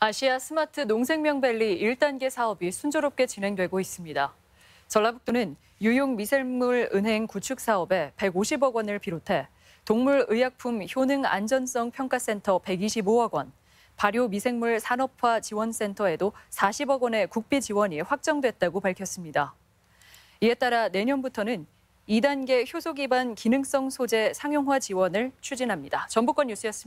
아시아 스마트 농생명밸리 1단계 사업이 순조롭게 진행되고 있습니다. 전라북도는 유용 미생물 은행 구축 사업에 150억 원을 비롯해 동물의약품 효능 안전성 평가센터 125억 원, 발효 미생물 산업화 지원센터에도 40억 원의 국비 지원이 확정됐다고 밝혔습니다. 이에 따라 내년부터는 2단계 효소 기반 기능성 소재 상용화 지원을 추진합니다. 전북권 뉴스였습니다.